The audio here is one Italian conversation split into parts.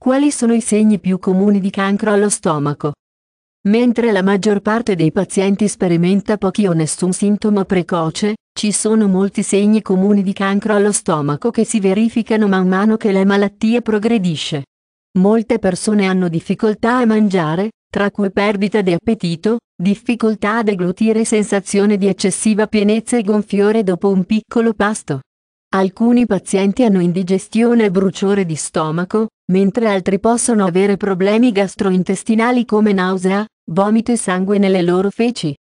Quali sono i segni più comuni di cancro allo stomaco? Mentre la maggior parte dei pazienti sperimenta pochi o nessun sintomo precoce, ci sono molti segni comuni di cancro allo stomaco che si verificano man mano che la malattia progredisce. Molte persone hanno difficoltà a mangiare, tra cui perdita di appetito, difficoltà a deglutire sensazione di eccessiva pienezza e gonfiore dopo un piccolo pasto. Alcuni pazienti hanno indigestione e bruciore di stomaco, mentre altri possono avere problemi gastrointestinali come nausea, vomito e sangue nelle loro feci.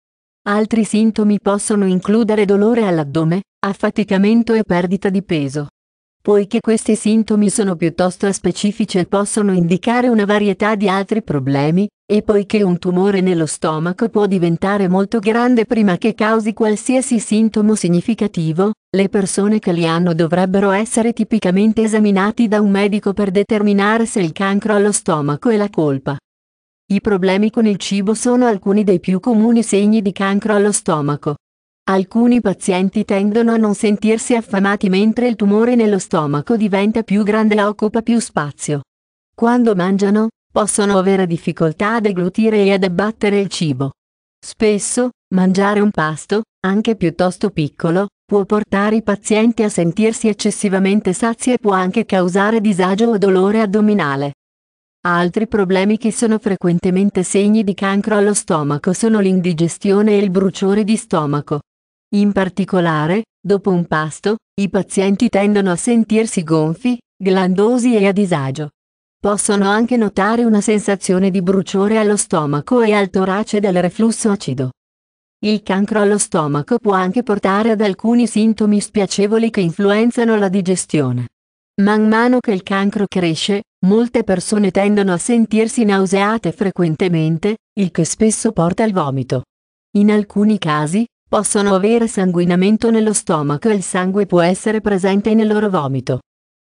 Altri sintomi possono includere dolore all'addome, affaticamento e perdita di peso. Poiché questi sintomi sono piuttosto specifici e possono indicare una varietà di altri problemi, e poiché un tumore nello stomaco può diventare molto grande prima che causi qualsiasi sintomo significativo, le persone che li hanno dovrebbero essere tipicamente esaminati da un medico per determinare se il cancro allo stomaco è la colpa. I problemi con il cibo sono alcuni dei più comuni segni di cancro allo stomaco. Alcuni pazienti tendono a non sentirsi affamati mentre il tumore nello stomaco diventa più grande e occupa più spazio. Quando mangiano, possono avere difficoltà a deglutire e ad abbattere il cibo. Spesso, mangiare un pasto, anche piuttosto piccolo, può portare i pazienti a sentirsi eccessivamente sazi e può anche causare disagio o dolore addominale. Altri problemi che sono frequentemente segni di cancro allo stomaco sono l'indigestione e il bruciore di stomaco. In particolare, dopo un pasto, i pazienti tendono a sentirsi gonfi, glandosi e a disagio. Possono anche notare una sensazione di bruciore allo stomaco e al torace dal reflusso acido. Il cancro allo stomaco può anche portare ad alcuni sintomi spiacevoli che influenzano la digestione. Man mano che il cancro cresce, molte persone tendono a sentirsi nauseate frequentemente, il che spesso porta al vomito. In alcuni casi, possono avere sanguinamento nello stomaco e il sangue può essere presente nel loro vomito.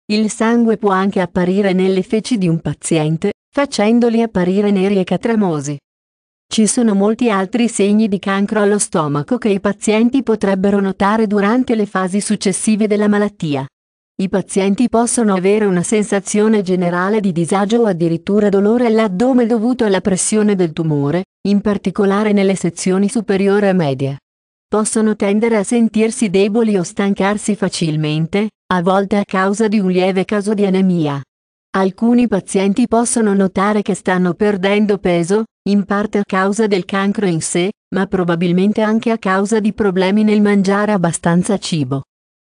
Il sangue può anche apparire nelle feci di un paziente, facendoli apparire neri e catramosi. Ci sono molti altri segni di cancro allo stomaco che i pazienti potrebbero notare durante le fasi successive della malattia. I pazienti possono avere una sensazione generale di disagio o addirittura dolore all'addome dovuto alla pressione del tumore, in particolare nelle sezioni superiore e media possono tendere a sentirsi deboli o stancarsi facilmente, a volte a causa di un lieve caso di anemia. Alcuni pazienti possono notare che stanno perdendo peso, in parte a causa del cancro in sé, ma probabilmente anche a causa di problemi nel mangiare abbastanza cibo.